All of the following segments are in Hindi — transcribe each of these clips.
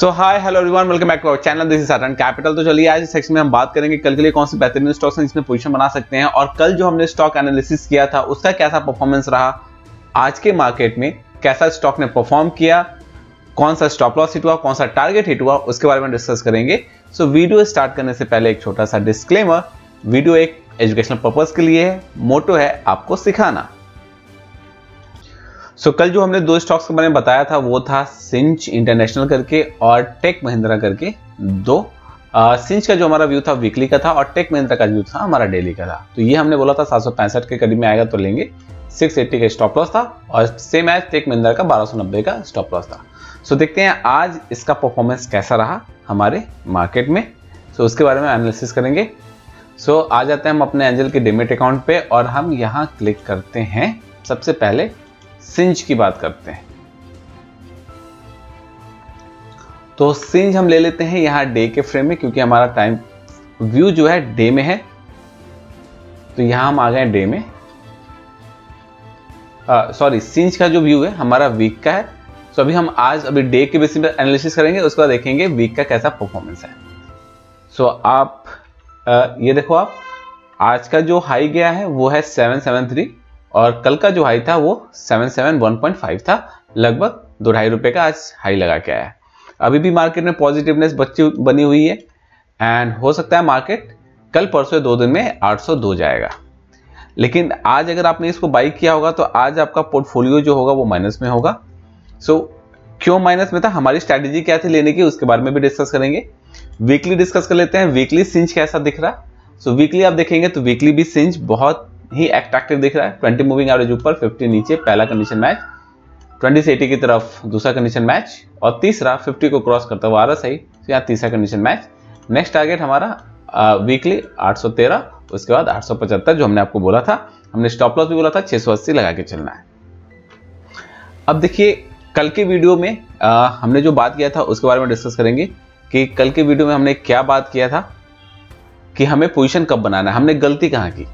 So hi hello everyone welcome back to channel this is Sutton Capital तो चलिए आज इस सेक्शन में हम बात करेंगे कल के लिए कौन से बेहतरीन स्टॉक्स हैं जिसमें पोजीशन बना सकते हैं और कल जो हमने स्टॉक एनालिसिस किया था उसका कैसा परफॉर्मेंस रहा आज के मार्केट में कैसा स्टॉक ने परफॉर्म किया कौन सा स्टॉप लॉस हिट हुआ कौन सा टारगेट हिट हुआ उसके बारे में डिस्कस करेंगे सो so, वीडियो स्टार्ट करने से पहले एक छोटा सा डिस्क्लेमर वीडियो एक एजुकेशनल पर्पज के लिए है मोटो है आपको सिखाना सो so, कल जो हमने दो स्टॉक्स के बारे में बताया था वो था सिंच इंटरनेशनल करके और टेक महिंद्रा करके दो आ, सिंच का जो हमारा व्यू था वीकली का था और टेक महिंद्रा का व्यू था हमारा डेली का था तो ये हमने बोला था सात के करीब में आएगा तो लेंगे 680 का स्टॉप लॉस था और सेम एज टेक महिंद्रा का बारह का स्टॉप लॉस था सो so, देखते हैं आज इसका परफॉर्मेंस कैसा रहा हमारे मार्केट में सो so, उसके बारे में एनालिसिस करेंगे सो so, आ जाते हैं हम अपने एंजल के डिमेट अकाउंट पे और हम यहाँ क्लिक करते हैं सबसे पहले सिंच की बात करते हैं तो सिंच हम ले लेते हैं यहां डे के फ्रेम में क्योंकि हमारा टाइम व्यू जो है डे में है तो यहां हम आ गए डे में सॉरी सिंच का जो व्यू है हमारा वीक का है सो तो अभी हम आज अभी डे के बेसिस पर एनालिसिस करेंगे उसके बाद देखेंगे वीक का कैसा परफॉर्मेंस है सो so आप आ, ये देखो आप आज का जो हाई गया है वो है सेवन सेवन थ्री और कल का जो हाई था वो 771.5 था लगभग दो ढाई रुपये का आज हाई लगा के आया अभी भी मार्केट में पॉजिटिवनेस बच्ची बनी हुई है एंड हो सकता है मार्केट कल परसों दो दिन में 802 जाएगा लेकिन आज अगर आपने इसको बाई किया होगा तो आज आपका पोर्टफोलियो जो होगा वो माइनस में होगा सो so, क्यों माइनस में था हमारी स्ट्रैटेजी क्या थी लेने की उसके बारे में भी डिस्कस करेंगे वीकली डिस्कस कर लेते हैं वीकली सिंच कैसा दिख रहा सो so, वीकली आप देखेंगे तो वीकली भी सिंच बहुत ही अट्रैक्टिव दिख रहा है ट्वेंटी मूविंग एवरेज ऊपर फिफ्टी नीचे पहला कंडीशन मैच ट्वेंटी से एटी की तरफ दूसरा कंडीशन मैच और तीसरा फिफ्टी को क्रॉस करता हुआ आरस आई तो यहाँ तीसरा कंडीशन मैच नेक्स्ट टारगेट हमारा वीकली आठ उसके बाद आठ जो हमने आपको बोला था हमने स्टॉप लॉस भी बोला था छह लगा के चलना है अब देखिए कल के वीडियो में आ, हमने जो बात किया था उसके बारे में डिस्कस करेंगे कि कल के वीडियो में हमने क्या बात किया था कि हमें पोजीशन कब बनाना है हमने गलती कहाँ की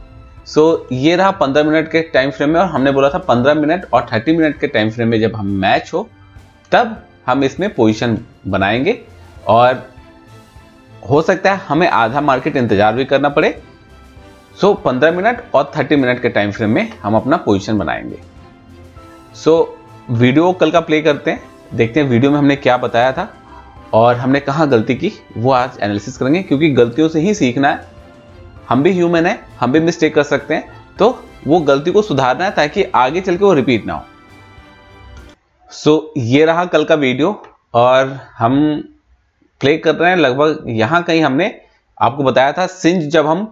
सो so, ये रहा पंद्रह मिनट के टाइम फ्रेम में और हमने बोला था पंद्रह मिनट और थर्टी मिनट के टाइम फ्रेम में जब हम मैच हो तब हम इसमें पोजीशन बनाएंगे और हो सकता है हमें आधा मार्केट इंतजार भी करना पड़े सो so, मिनट और थर्टी मिनट के टाइम फ्रेम में हम अपना पोजीशन बनाएंगे सो so, वीडियो कल का प्ले करते हैं देखते हैं वीडियो में हमने क्या बताया था और हमने कहाँ गलती की वो आज एनालिसिस करेंगे क्योंकि गलतियों से ही सीखना है हम भी ह्यूमन है हम भी मिस्टेक कर सकते हैं तो वो गलती को सुधारना है ताकि आगे चल के वो रिपीट ना हो सो so, ये रहा कल का वीडियो और हम प्ले कर रहे हैं लगभग यहां कहीं हमने आपको बताया था सिंज जब हम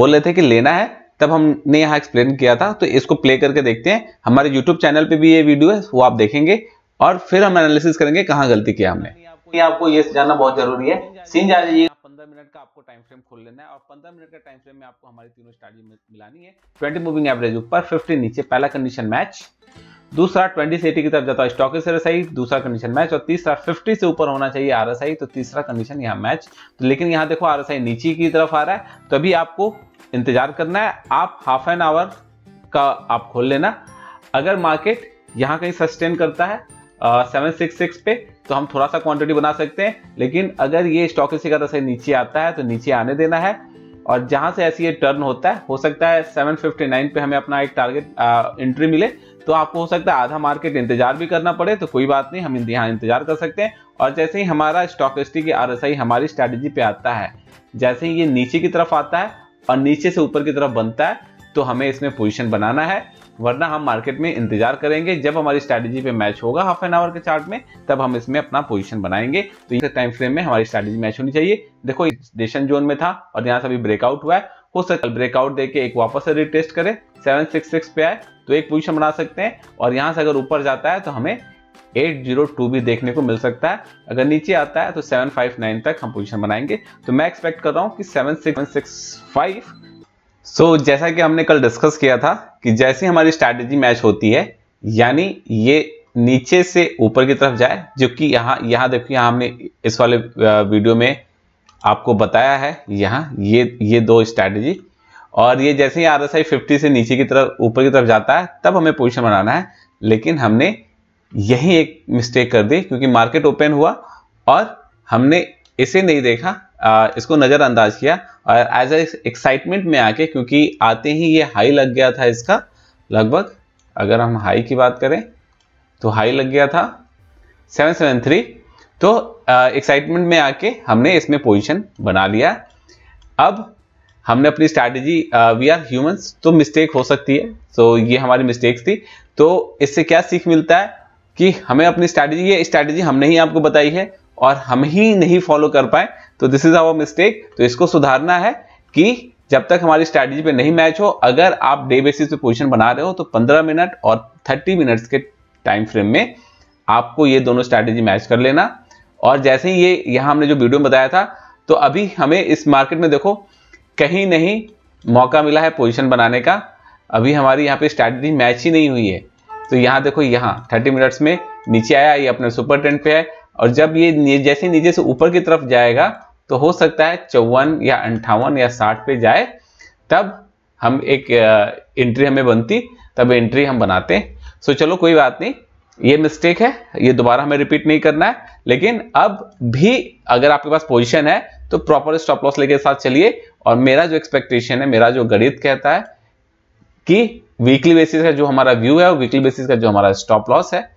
बोल रहे थे कि लेना है तब हमने यहाँ एक्सप्लेन किया था तो इसको प्ले करके देखते हैं हमारे यूट्यूब चैनल पे भी ये वीडियो है वो आप देखेंगे और फिर हम एनालिसिस करेंगे कहाँ गलती किया हमने आपको ये जानना बहुत जरूरी है सिंज आ जाइए पंद्रह मिनट का आपको टाइम फ्रेम खोल लेना है और पंद्रह मिनट का टाइम फ्रेम में आपको हमारी तीनों स्टडी मिलानी है ट्वेंटी मूविंग एवरेज ऊपर फिफ्टी नीचे पहला कंडीशन मैच दूसरा ट्वेंटी से एटी की तरफ जाता है स्टॉक इस आरएसआई दूसरा कंडीशन मैच और तीसरा फिफ्टी से ऊपर होना चाहिए आरएसआई तो तीसरा कंडीशन यहाँ मैच तो लेकिन यहाँ देखो आरएसआई नीचे की तरफ आ रहा है तो अभी आपको इंतजार करना है आप हाफ एन आवर का आप खोल लेना अगर मार्केट यहाँ कहीं सस्टेन करता है सेवन सिक्स सिक्स पे तो हम थोड़ा सा क्वांटिटी बना सकते हैं लेकिन अगर ये स्टॉक इसी का से नीचे आता है तो नीचे आने देना है और जहां से ऐसी ये टर्न होता है हो सकता है 759 पे हमें अपना एक टारगेट एंट्री मिले तो आपको हो सकता है आधा मार्केट इंतजार भी करना पड़े तो कोई बात नहीं हम यहाँ इंतजार कर सकते हैं और जैसे ही हमारा स्टॉक स्टॉकिस्टी की आर हमारी स्ट्रेटेजी पे आता है जैसे ही ये नीचे की तरफ आता है और नीचे से ऊपर की तरफ बनता है तो हमें इसमें पोजिशन बनाना है वरना हम मार्केट में इंतजार करेंगे जब हमारी स्ट्रैटेजी पे मैच होगा हाफ एन आवर के चार्ट में तब हम इसमें अपना पोजीशन बनाएंगे तो इस टाइम फ्रेम में हमारी स्ट्रेटेजी मैच होनी चाहिए देखो डेशन जोन में था और यहाँ से अभी ब्रेकआउट हुआ है हो सकता है ब्रेकआउट देके एक वापस से रिटेस्ट सिक्स सिक्स पे आए तो एक पोजिशन बना सकते हैं और यहाँ से अगर ऊपर जाता है तो हमें 802 भी देखने को मिल सकता है अगर नीचे आता है तो 759 तक हम पोजीशन बनाएंगे तो मैं एक्सपेक्ट कर रहा हूँ कि 7665 सो so, जैसा कि हमने कल डिस्कस किया था कि जैसे हमारी स्ट्रैटेजी मैच होती है यानी ये नीचे से ऊपर की तरफ जाए जो कि यहाँ यहाँ देखो यहाँ हमने इस वाले वीडियो में आपको बताया है यहाँ ये ये दो स्ट्रैटेजी और ये जैसे ही आर एस आई फिफ्टी से नीचे की तरफ ऊपर की तरफ जाता है तब हमें पोजिशन बनाना है लेकिन हमने यही एक मिस्टेक कर दी क्योंकि मार्केट ओपन हुआ और हमने इसे नहीं देखा इसको नज़रअंदाज किया और एज ए एक्साइटमेंट में आके क्योंकि आते ही ये हाई लग गया था इसका लगभग अगर हम हाई की बात करें तो हाई लग गया था 773 तो एक्साइटमेंट में आके हमने इसमें पोजीशन बना लिया अब हमने अपनी स्ट्रैटेजी वी आर ह्यूमंस तो मिस्टेक हो सकती है सो so, ये हमारी मिस्टेक्स थी तो इससे क्या सीख मिलता है कि हमें अपनी स्ट्रैटेजी ये स्ट्रैटेजी हमने ही आपको बताई है और हम ही नहीं फॉलो कर पाए तो दिस इज आवर मिस्टेक तो इसको सुधारना है कि जब तक हमारी स्ट्रैटेजी पे नहीं मैच हो अगर आप डे बेसिस पे पोजीशन बना रहे हो तो 15 मिनट और 30 मिनट्स के टाइम फ्रेम में आपको ये दोनों स्ट्रैटेजी मैच कर लेना और जैसे ही ये यहाँ हमने जो वीडियो में बताया था तो अभी हमें इस मार्केट में देखो कहीं नहीं मौका मिला है पोजिशन बनाने का अभी हमारी यहाँ पे स्ट्रैटेजी मैच ही नहीं हुई है तो यहाँ देखो यहाँ थर्टी मिनट्स में नीचे आया ये अपने सुपर ट्रेंड पे है और जब ये जैसे नीचे से ऊपर की तरफ जाएगा तो हो सकता है चौवन या अंठावन या साठ पे जाए तब हम एक एंट्री हमें बनती तब एंट्री हम बनाते सो चलो कोई बात नहीं ये मिस्टेक है ये दोबारा हमें रिपीट नहीं करना है लेकिन अब भी अगर आपके पास पोजीशन है तो प्रॉपर स्टॉप लॉस लेके साथ चलिए और मेरा जो एक्सपेक्टेशन है मेरा जो गणित कहता है कि वीकली बेसिस का जो हमारा व्यू है वीकली बेसिस का जो हमारा स्टॉप लॉस है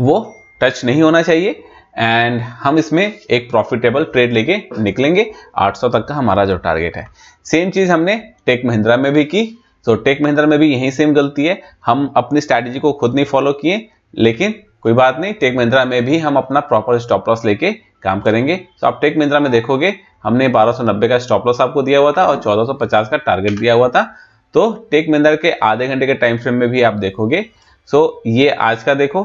वो टच नहीं होना चाहिए एंड हम इसमें एक प्रॉफिटेबल ट्रेड लेके निकलेंगे 800 तक का हमारा जो टारगेट है सेम चीज़ हमने टेक महिंद्रा में भी की तो टेक महिंद्रा में भी यही सेम गलती है हम अपनी स्ट्रैटेजी को खुद नहीं फॉलो किए लेकिन कोई बात नहीं टेक महिंद्रा में भी हम अपना प्रॉपर स्टॉप लॉस लेके काम करेंगे तो आप टेक महिंद्रा में देखोगे हमने 1290 का स्टॉप लॉस आपको दिया हुआ था और 1450 का टारगेट दिया हुआ था तो टेक महिंद्रा के आधे घंटे के टाइम फ्रेम में भी आप देखोगे सो so, ये आज का देखो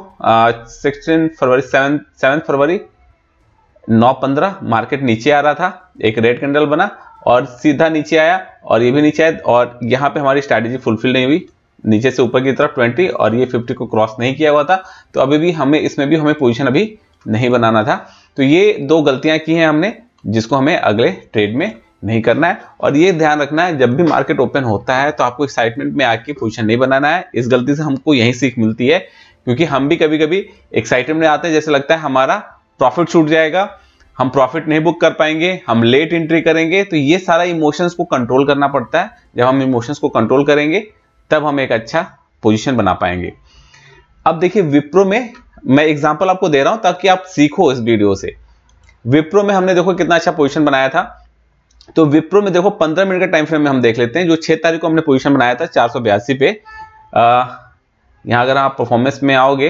सिक्सटीन फरवरी सेवन सेवन फरवरी नौ पंद्रह मार्केट नीचे आ रहा था एक रेड कैंडल बना और सीधा नीचे आया और ये भी नीचे आया और यहाँ पे हमारी स्ट्रैटेजी फुलफिल नहीं हुई नीचे से ऊपर की तरफ 20 और ये 50 को क्रॉस नहीं किया हुआ था तो अभी भी हमें इसमें भी हमें पोजीशन अभी नहीं बनाना था तो ये दो गलतियां की हैं हमने जिसको हमें अगले ट्रेड में नहीं करना है और ये ध्यान रखना है जब भी मार्केट ओपन होता है तो आपको एक्साइटमेंट में आके पोजिशन नहीं बनाना है इस गलती से हमको यही सीख मिलती है क्योंकि हम भी कभी कभी एक्साइटमेंट में आते हैं जैसे लगता है हमारा प्रॉफिट छूट जाएगा हम प्रॉफिट नहीं बुक कर पाएंगे हम लेट एंट्री करेंगे तो ये सारा इमोशंस को कंट्रोल करना पड़ता है जब हम इमोशंस को कंट्रोल करेंगे तब हम एक अच्छा पोजिशन बना पाएंगे अब देखिए विप्रो में मैं एग्जाम्पल आपको दे रहा हूं ताकि आप सीखो इस वीडियो से विप्रो में हमने देखो कितना अच्छा पोजिशन बनाया था तो विप्रो में देखो पंद्रह मिनट का टाइम फ्रेम में हम देख लेते हैं जो छह तारीख को हमने पोजीशन बनाया था चार सौ बयासी पे अगर आप परफॉर्मेंस में आओगे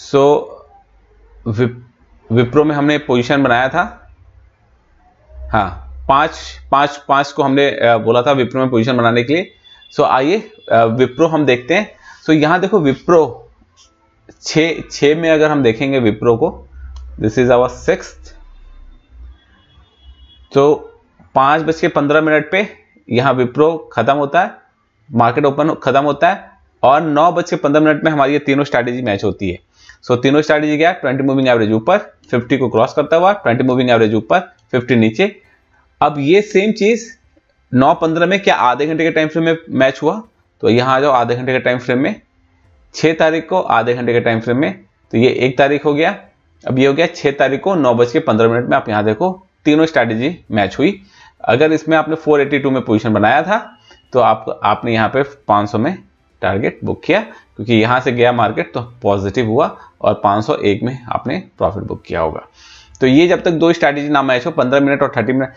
सो विप, विप्रो में हमने पोजीशन बनाया था हाँ पांच पांच पांच को हमने बोला था विप्रो में पोजीशन बनाने के लिए सो आइए विप्रो हम देखते हैं सो यहां देखो विप्रो छ में अगर हम देखेंगे विप्रो को दिस इज आवर सिक्स तो पाँच बज के पंद्रह मिनट पे यहाँ विप्रो ख़त्म होता है मार्केट ओपन ख़त्म होता है और नौ बज के पंद्रह मिनट में हमारी ये तीनों स्ट्रैटेजी मैच होती है सो so, तीनों स्ट्रैटेजी क्या है ट्वेंटी मूविंग एवरेज ऊपर फिफ्टी को क्रॉस करता हुआ ट्वेंटी मूविंग एवरेज ऊपर फिफ्टी नीचे अब ये सेम चीज़ नौ पंद्रह में क्या आधे घंटे के टाइम फ्रेम में मैच हुआ तो यहाँ आ जाओ आधे घंटे के टाइम फ्रेम में छः तारीख को आधे घंटे के टाइम फ्रेम में तो ये एक तारीख हो गया अब ये हो गया छः तारीख को नौ बज के पंद्रह मिनट में आप यहाँ देखो तीनों स्ट्रैटेजी मैच हुई अगर इसमें आपने 482 में पोजीशन बनाया था तो आप आपने यहाँ पे 500 में टारगेट बुक किया क्योंकि यहाँ से गया मार्केट तो पॉजिटिव हुआ और 501 में आपने प्रॉफिट बुक किया होगा तो ये जब तक दो स्ट्रैटेजी ना मैच हो 15 मिनट और 30 मिनट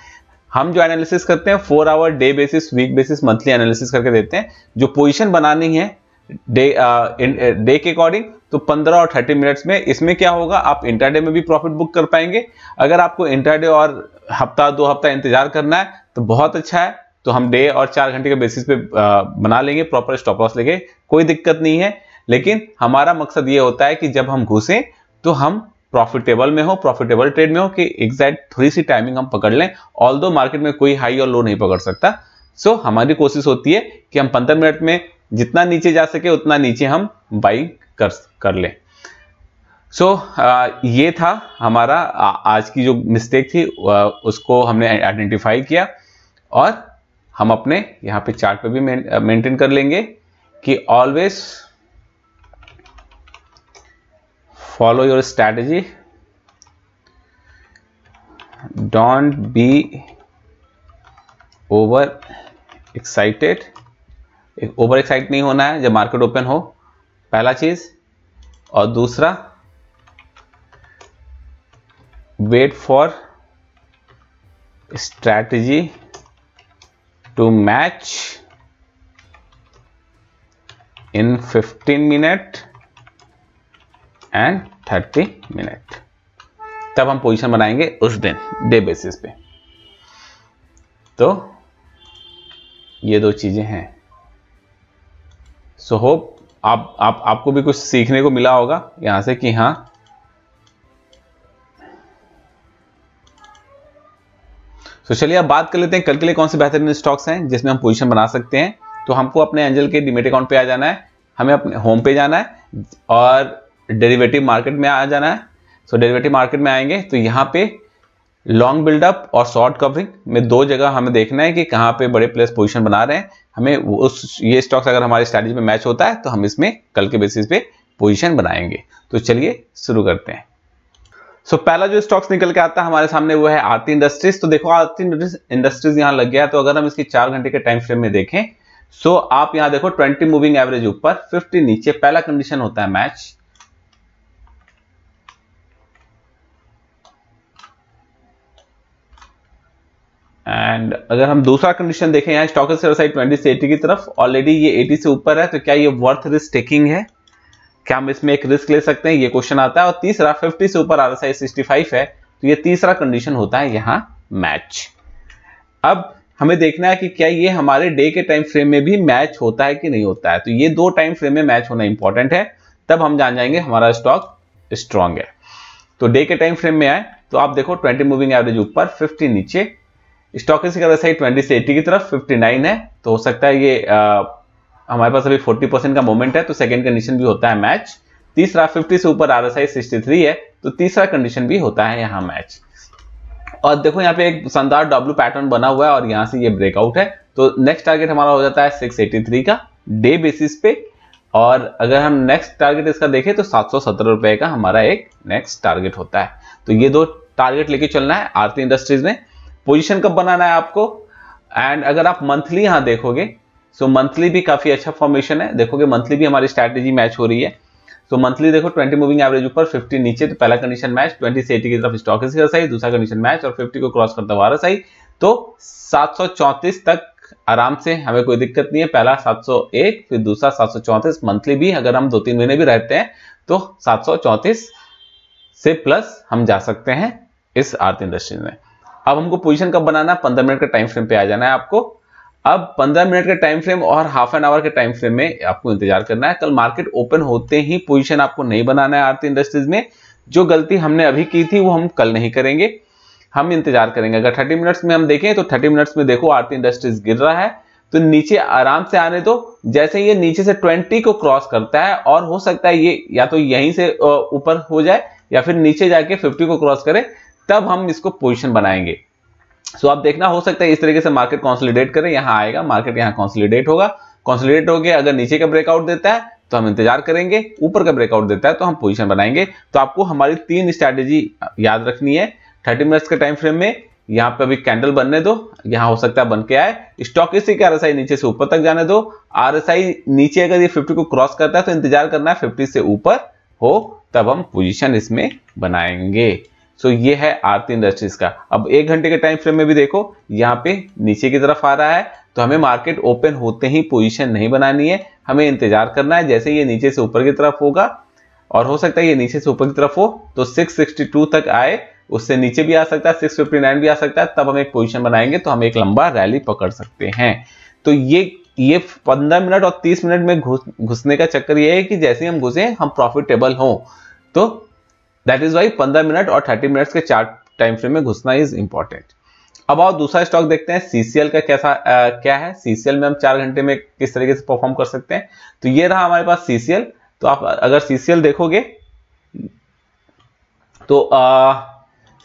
हम जो एनालिसिस करते हैं four hour day basis week basis monthly analysis करके देते हैं जो पोजिशन बनानी है डे डे uh, uh, के अकॉर्डिंग तो 15 और 30 मिनट्स में इसमें क्या होगा आप इंटरडे में भी प्रॉफिट बुक कर पाएंगे अगर आपको इंटरडे और हफ्ता दो हफ्ता इंतजार करना है तो बहुत अच्छा है तो हम डे और चार घंटे के बेसिस पे uh, बना लेंगे प्रॉपर स्टॉप लॉस लेके कोई दिक्कत नहीं है लेकिन हमारा मकसद ये होता है कि जब हम घुसें तो हम प्रॉफिटेबल में हो प्रॉफिटेबल ट्रेड में हो कि एग्जैक्ट थोड़ी सी टाइमिंग हम पकड़ लें ऑल मार्केट में कोई हाई और लो नहीं पकड़ सकता सो so, हमारी कोशिश होती है कि हम पंद्रह मिनट में जितना नीचे जा सके उतना नीचे हम बाइंग कर कर ले सो so, ये था हमारा आ, आज की जो मिस्टेक थी आ, उसको हमने आइडेंटिफाई किया और हम अपने यहाँ पे चार्ट पे भी मेंटेन कर लेंगे कि always follow your strategy don't be over excited over excite नहीं होना है जब मार्केट ओपन हो पहला चीज और दूसरा wait for strategy to match in 15 minute and 30 minute तब हम पोजीशन बनाएंगे उस दिन डे बेसिस पे तो ये दो चीज़ें हैं सो so, होप आप, आप आपको भी कुछ सीखने को मिला होगा यहां से कि हाँ तो चलिए अब बात कर लेते हैं कल के लिए कौन से बेहतरीन स्टॉक्स हैं जिसमें हम पोजीशन बना सकते हैं तो हमको अपने एंजल के डिमेट अकाउंट पे आ जाना है हमें अपने होम पे जाना है और डेरिवेटिव मार्केट में आ जाना है सो डेरिवेटिव मार्केट में आएंगे तो यहाँ पे लॉन्ग बिल्डअप और शॉर्ट कवरिंग में दो जगह हमें देखना है कि कहाँ पे बड़े प्लेस पोजिशन बना रहे हैं हमें उस ये स्टॉक्स अगर हमारे स्ट्रैटेजी में मैच होता है तो हम इसमें कल के बेसिस पे पोजीशन बनाएंगे तो चलिए शुरू करते हैं सो so, पहला जो स्टॉक्स निकल के आता है हमारे सामने वो है आरती इंडस्ट्रीज तो देखो आरती इंडस्ट्रीज यहाँ लग गया तो अगर हम इसकी चार घंटे के टाइम फ्रेम में देखें सो so आप यहाँ देखो ट्वेंटी मूविंग एवरेज ऊपर फिफ्टी नीचे पहला कंडीशन होता है मैच एंड अगर हम दूसरा कंडीशन देखें यहाँ स्टॉक साइड ट्वेंटी से एटी की तरफ ऑलरेडी ये एटी से ऊपर है तो क्या ये वर्थ रिस्क टेकिंग है क्या हम इसमें एक रिस्क ले सकते हैं ये क्वेश्चन आता है और तीसरा फिफ्टी से ऊपर R S I sixty five है तो ये तीसरा कंडीशन होता है यहाँ मैच अब हमें देखना है कि क्या ये हमारे डे के टाइम फ्रेम में भी मैच होता है कि नहीं होता है तो ये दो टाइम फ्रेम में मैच होना इंपॉर्टेंट है तब हम जान जाएंगे हमारा स्टॉक स्ट्रांग है तो डे के टाइम फ्रेम में आए तो आप देखो 20 मूविंग एवरेज ऊपर 50 नीचे स्टॉक का रेस है ट्वेंटी से एटी की तरफ फिफ्टी नाइन है तो हो सकता है ये आ, हमारे पास अभी फोर्टी परसेंट का मोमेंट है तो सेकंड कंडीशन भी होता है मैच तीसरा फिफ्टी से ऊपर R S I sixty three है तो तीसरा कंडीशन भी होता है यहाँ मैच और देखो यहाँ पे एक शानदार डब्ल्यू पैटर्न बना हुआ है और यहाँ से ये ब्रेकआउट है तो नेक्स्ट टारगेट हमारा हो जाता है सिक्स एटी थ्री का डे बेसिस पे और अगर हम नेक्स्ट टारगेट इसका देखें तो सात सौ सत्रह रुपए का हमारा एक नेक्स्ट टारगेट होता है तो ये दो टारगेट लेके चलना है आरती इंडस्ट्रीज में पोजीशन कब बनाना है आपको एंड अगर आप मंथली यहां देखोगे सो मंथली भी काफ़ी अच्छा फॉर्मेशन है देखोगे मंथली भी हमारी स्ट्रैटेजी मैच हो रही है सो मंथली देखो 20 मूविंग एवरेज ऊपर 50 नीचे तो पहला कंडीशन मैच 20 से 80 की तरफ स्टॉक इसका सही दूसरा कंडीशन मैच और 50 को क्रॉस करता हुआ सही तो सात तक आराम से हमें कोई दिक्कत नहीं है पहला 701 फिर दूसरा सात मंथली भी अगर हम दो तीन महीने भी रहते हैं तो सात से प्लस हम जा सकते हैं इस आर्थ इंडस्ट्री में अब हमको पोजीशन कब बनाना है पंद्रह मिनट के टाइम फ्रेम पे आ जाना है आपको अब पंद्रह मिनट के टाइम फ्रेम और हाफ एन आवर के टाइम फ्रेम में आपको इंतजार करना है कल मार्केट ओपन होते ही पोजिशन आपको नहीं बनाना है आरती इंडस्ट्रीज में जो गलती हमने अभी की थी वो हम कल नहीं करेंगे हम इंतजार करेंगे अगर थर्टी मिनट्स में हम देखें तो थर्टी मिनट्स में देखो आरती इंडस्ट्रीज गिर रहा है तो नीचे आराम से आने दो तो जैसे ये नीचे से 20 को क्रॉस करता है और हो सकता है ये या तो यहीं से ऊपर हो जाए या फिर नीचे जाके 50 को क्रॉस करे तब हम इसको पोजिशन बनाएंगे सो so, आप देखना हो सकता है इस तरीके से मार्केट कॉन्सोलिडेट करें यहां आएगा मार्केट यहाँ कॉन्सोलिडेट होगा कॉन्सोलिडेट हो गया अगर नीचे का ब्रेकआउट देता है तो हम इंतजार करेंगे ऊपर का ब्रेकआउट देता है तो हम पोजीशन बनाएंगे तो आपको हमारी तीन स्ट्रेटेजी याद रखनी है थर्टी मिनट्स के टाइम फ्रेम में यहां पे अभी कैंडल बनने दो यहाँ हो सकता है बन के आए स्टॉक इसी के आरएसआई नीचे से ऊपर तक जाने दो आरएसआई नीचे अगर ये फिफ्टी को क्रॉस करता है तो इंतजार करना है फिफ्टी से ऊपर हो तब हम पोजिशन इसमें बनाएंगे सो ये है आरती इंडस्ट्रीज का अब एक घंटे के टाइम फ्रेम में भी देखो यहाँ पे नीचे की तरफ आ रहा है तो हमें मार्केट ओपन होते ही पोजीशन नहीं बनानी है हमें इंतजार करना है जैसे ये नीचे से ऊपर की तरफ होगा और हो सकता है ये नीचे से ऊपर की तरफ हो तो 662 तक आए उससे नीचे भी आ सकता है 659 भी आ सकता है तब हम एक पोजीशन बनाएंगे तो हम एक लंबा रैली पकड़ सकते हैं तो ये ये 15 मिनट और 30 मिनट में घुसने का चक्कर ये है कि जैसे हम घुसे हम प्रॉफिटेबल हों तो दैट इज वाई पंद्रह मिनट और थर्टी मिनट्स के चार्ट टाइम फ्रेम में घुसना इज इंपॉर्टेंट अब और दूसरा स्टॉक देखते हैं सीसीएल का कैसा आ, क्या है सीसीएल में हम चार घंटे में किस तरीके से परफॉर्म कर सकते हैं तो ये रहा हमारे पास सीसीएल तो आप अगर सीसीएल देखोगे तो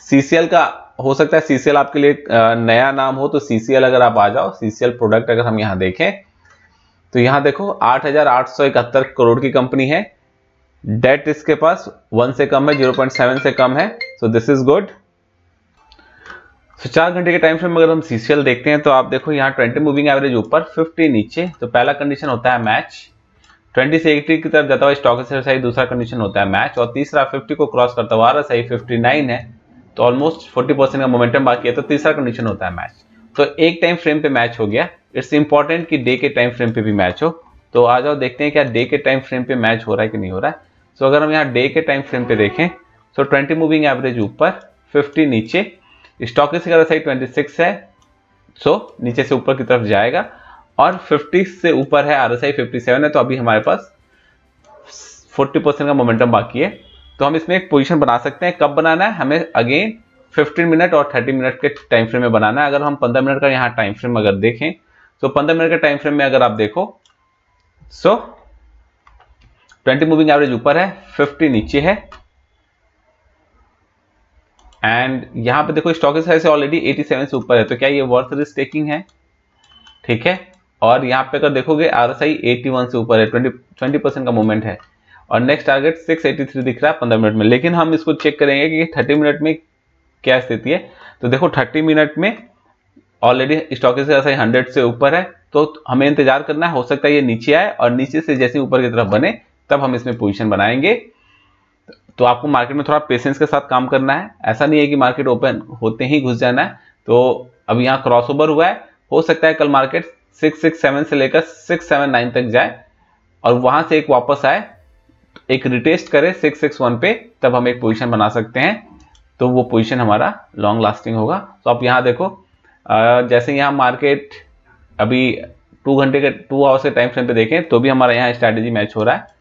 सीसीएल का हो सकता है सीसीएल आपके लिए आ, नया नाम हो तो सीसीएल अगर आप आ जाओ सीसीएल प्रोडक्ट अगर हम यहां देखें तो यहाँ देखो आठ करोड़ की कंपनी है डेट इसके पास वन से कम है जीरो पॉइंट सेवन से कम है so this is good so चार घंटे के टाइम फ्रेम अगर हम सीसीएल देखते हैं तो आप देखो यहाँ ट्वेंटी मूविंग एवरेज ऊपर फिफ्टी नीचे तो पहला कंडीशन होता है मैच ट्वेंटी से एटी की तरफ जाता हुआ स्टॉक से सही दूसरा कंडीशन होता है मैच और तीसरा फिफ्टी को क्रॉस करता हुआ सही फिफ्टी नाइन है तो ऑलमोस्ट फोर्टी परसेंट का मोमेंटम बाकी है तो तीसरा कंडीशन होता है मैच तो एक टाइम फ्रेम पे मैच हो गया इट्स इंपॉर्टेंट कि डे के टाइम फ्रेम पे भी मैच हो तो आ जाओ देखते हैं क्या डे के टाइम फ्रेम पे मैच हो रहा है कि नहीं हो रहा है सो अगर हम यहाँ डे के टाइम फ्रेम पे देखें सो ट्वेंटी 20 मूविंग एवरेज ऊपर 50 नीचे स्टॉक इसी का साइड 26 है सो so, नीचे से ऊपर की तरफ जाएगा और 50 से ऊपर है आर एस आई फिफ्टी है तो अभी हमारे पास 40 परसेंट का मोमेंटम बाकी है तो हम इसमें एक पोजीशन बना सकते हैं कब बनाना है हमें अगेन 15 मिनट और 30 मिनट के टाइम फ्रेम में बनाना है अगर हम 15 मिनट का यहाँ टाइम फ्रेम अगर देखें तो 15 मिनट के टाइम फ्रेम में अगर आप देखो so so, twenty moving average ऊपर है फिफ्टी नीचे है एंड यहां पे देखो स्टॉक ऐसे ऑलरेडी 87 से ऊपर है तो क्या ये वर्थ रिस्क टेकिंग है ठीक है और यहां पे अगर देखोगे R S I eighty one से ऊपर है ट्वेंटी ट्वेंटी परसेंट का मूवमेंट है और next target six eighty three दिख रहा है पंद्रह मिनट में लेकिन हम इसको चेक करेंगे कि थर्टी मिनट में क्या स्थिति है तो देखो थर्टी मिनट में ऑलरेडी स्टॉक हंड्रेड से ऊपर है तो हमें इंतजार करना है हो सकता है ये नीचे आए और नीचे से जैसे ऊपर की तरफ बने तब हम इसमें पोजिशन बनाएंगे तो आपको मार्केट में थोड़ा पेशेंस के साथ काम करना है ऐसा नहीं है कि मार्केट ओपन होते ही घुस जाना है तो अब यहाँ क्रॉस ओवर हुआ है हो सकता है कल मार्केट सिक्स सिक्स सेवन से लेकर सिक्स सेवन नाइन तक जाए और वहां से एक वापस आए एक रिटेस्ट करे सिक्स सिक्स वन पे तब हम एक पोजीशन बना सकते हैं तो वो पोजीशन हमारा लॉन्ग लास्टिंग होगा तो आप यहाँ देखो जैसे यहाँ मार्केट अभी टू घंटे के टू आवर्स के टाइम फ्रेम पे देखें तो भी हमारा यहाँ स्ट्रैटेजी मैच हो रहा है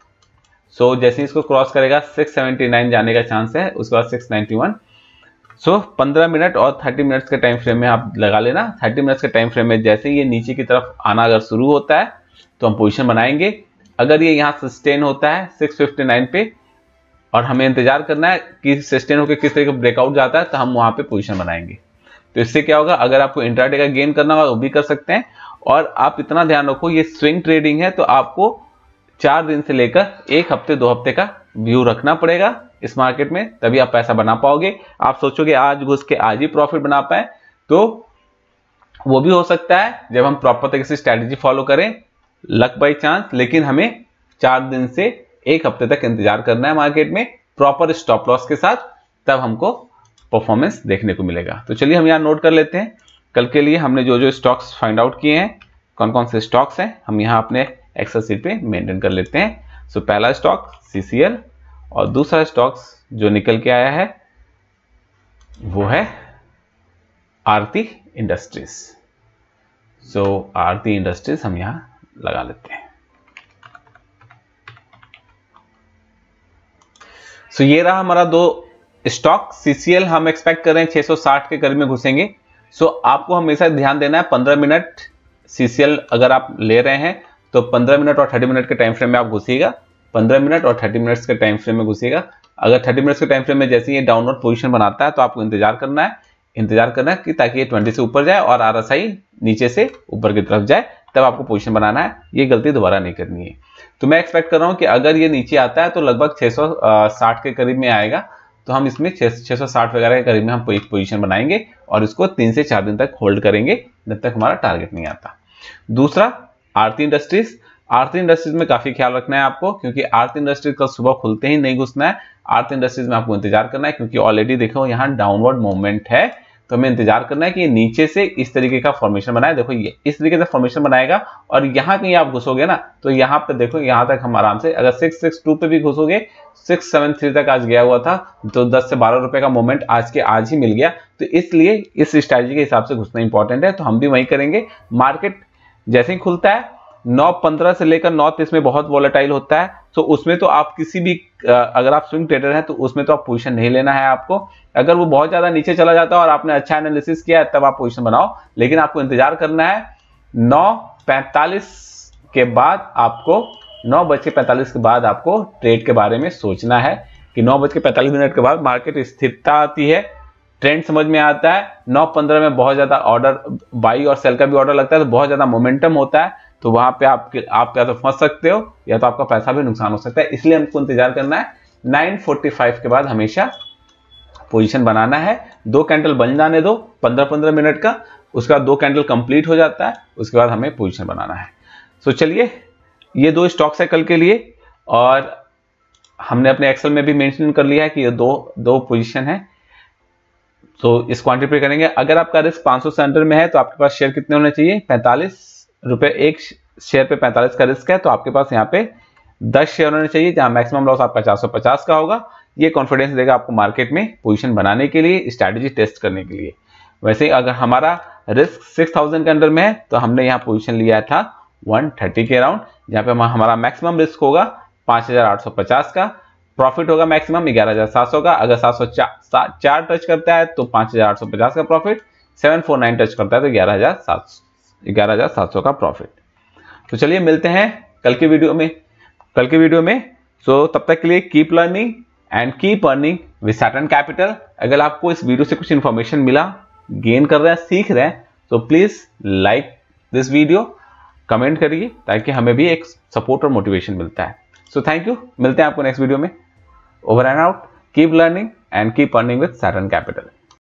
सो so, जैसे इसको क्रॉस करेगा 679 जाने का चांस है उसके बाद 691 सो so, 15 मिनट और 30 मिनट्स के टाइम फ्रेम में आप लगा लेना 30 मिनट्स के टाइम फ्रेम में जैसे ये नीचे की तरफ आना अगर शुरू होता है तो हम पोजिशन बनाएंगे अगर ये यहाँ सस्टेन होता है 659 पे और हमें इंतजार करना है कि सस्टेन होकर किस तरीके ब्रेकआउट जाता है तो हम वहाँ पे पोजिशन बनाएंगे तो इससे क्या होगा अगर आपको इंट्राडे का गेन करना होगा वो भी कर सकते हैं और आप इतना ध्यान रखो ये स्विंग ट्रेडिंग है तो आपको चार दिन से लेकर एक हफ्ते दो हफ्ते का व्यू रखना पड़ेगा इस मार्केट में तभी आप पैसा बना पाओगे आप सोचोगे आज घुस के आज ही प्रॉफिट बना पाए तो वो भी हो सकता है जब हम प्रॉपर तरीके से स्ट्रेटेजी फॉलो करें लक बाई चांस लेकिन हमें चार दिन से एक हफ्ते तक इंतजार करना है मार्केट में प्रॉपर स्टॉप लॉस के साथ तब हमको परफॉर्मेंस देखने को मिलेगा तो चलिए हम यहाँ नोट कर लेते हैं कल के लिए हमने जो जो स्टॉक्स फाइंड आउट किए हैं कौन कौन से स्टॉक्स हैं हम यहाँ अपने एक्सल सीट पे मेंटेन कर लेते हैं सो so, पहला स्टॉक सीसीएल और दूसरा स्टॉक्स जो निकल के आया है वो है Aarti Industries so so, Aarti Industries हम यहां लगा लेते हैं सो so, ये रहा हमारा दो स्टॉक सीसीएल हम एक्सपेक्ट कर रहे हैं 660 के करीब में घुसेंगे सो so, आपको हमेशा ध्यान देना है 15 मिनट सीसीएल अगर आप ले रहे हैं तो पंद्रह मिनट और थर्टी मिनट के टाइम फ्रेम में आप घुसिएगा पंद्रह मिनट और थर्टी मिनट्स के टाइम फ्रेम में घुसिएगा अगर थर्टी मिनट्स के टाइम फ्रेम में जैसे ये डाउनलोड पोजीशन बनाता है तो आपको इंतजार करना है इंतजार करना है कि ताकि ये ट्वेंटी से ऊपर जाए और आर नीचे से ऊपर की तरफ जाए तब आपको पोजिशन बनाना है ये गलती दोबारा नहीं करनी है तो मैं एक्सपेक्ट कर रहा हूँ कि अगर ये नीचे आता है तो लगभग 660 के करीब में आएगा तो हम इसमें साठ वगैरह के करीब में हम पोजीशन बनाएंगे और इसको तीन से चार दिन तक होल्ड करेंगे जब तक हमारा टारगेट नहीं आता दूसरा आरती इंडस्ट्रीज आरती इंडस्ट्रीज में काफी ख्याल रखना है आपको क्योंकि आरती इंडस्ट्रीज कल सुबह खुलते ही नहीं घुसना है आरती इंडस्ट्रीज में आपको इंतजार करना है क्योंकि ऑलरेडी देखो यहाँ डाउनवर्ड मूवमेंट है तो हमें इंतजार करना है कि नीचे से इस तरीके का फॉर्मेशन बनाए देखो ये इस तरीके से फॉर्मेशन बनाएगा और यहाँ कहीं आप घुसोगे ना तो यहाँ पे देखो यहाँ तक हम आराम से अगर सिक्स सिक्स टू पे भी घुसोगे सिक्स सेवन थ्री तक आज गया हुआ था तो दस से बारह रुपए का मोमेंट आज के आज ही मिल गया तो इसलिए इस स्ट्रैटेजी के हिसाब से घुसना इंपॉर्टेंट है तो हम भी वही करेंगे मार्केट जैसे ही खुलता है नौ पंद्रह से लेकर नौ तीस में बहुत वॉलेटाइल होता है तो उसमें तो आप किसी भी अगर आप स्विंग ट्रेडर हैं तो उसमें तो आप पोजीशन नहीं लेना है आपको अगर वो बहुत ज़्यादा नीचे चला जाता है और आपने अच्छा एनालिसिस किया है तब आप पोजिशन बनाओ लेकिन आपको इंतजार करना है नौ पैंतालीस के बाद आपको नौ बज के पैंतालीस के बाद आपको ट्रेड के बारे में सोचना है कि नौ बज के पैंतालीस मिनट के बाद मार्केट स्थिरता आती है ट्रेंड समझ में आता है नौ पंद्रह में बहुत ज्यादा ऑर्डर बाई और सेल का भी ऑर्डर लगता है तो बहुत ज्यादा मोमेंटम होता है तो वहां पे आपके आप या तो फंस सकते हो या तो आपका पैसा भी नुकसान हो सकता है इसलिए हमको इंतजार करना है 945 के बाद हमेशा पोजीशन बनाना है दो कैंडल बन जाने दो 15-15 मिनट का उसका दो कैंडल कंप्लीट हो जाता है उसके बाद हमें पोजीशन बनाना है सो चलिए ये दो स्टॉक्स है कल के लिए और हमने अपने एक्सेल में भी मेंशन कर लिया है कि ये दो दो पोजिशन है तो इस क्वांटिटी करेंगे अगर आपका रिस्क 500 से अंडर में है तो आपके पास शेयर कितने होने चाहिए पैंतालीस रुपए एक शेयर पे 45 का रिस्क है तो आपके पास यहाँ पे 10 शेयर होने चाहिए जहां मैक्सिमम लॉस आपका पचास का होगा ये कॉन्फिडेंस देगा आपको मार्केट में पोजिशन बनाने के लिए स्ट्रेटेजी टेस्ट करने के लिए वैसे अगर हमारा रिस्क थाउजेंड के अंडर में है तो हमने यहाँ पोजिशन लिया था थर्टी के अराउंड जहाँ पे हमारा मैक्सिमम रिस्क होगा पचास का प्रॉफिट होगा मैक्सिमम ग्यारह हजार सात सौ का अगर सात सौ चार टच करता है तो पांच हजार आठ सौ पचास का profit seven four nine touch करता है तो ग्यारह हजार सात सौ ग्यारह हजार सात सौ का प्रॉफिट तो चलिए मिलते हैं कल के वीडियो में कल के वीडियो में सो तब तक के लिए keep learning and keep earning with capital अगर आपको इस वीडियो से कुछ इन्फॉर्मेशन मिला गेन कर रहे हैं सीख रहे हैं तो please like this video comment करिए ताकि हमें भी एक सपोर्ट और मोटिवेशन मिलता है सो थैंक यू मिलते हैं आपको नेक्स्ट वीडियो में Over and out. Keep learning and keep earning with Saturn Capital.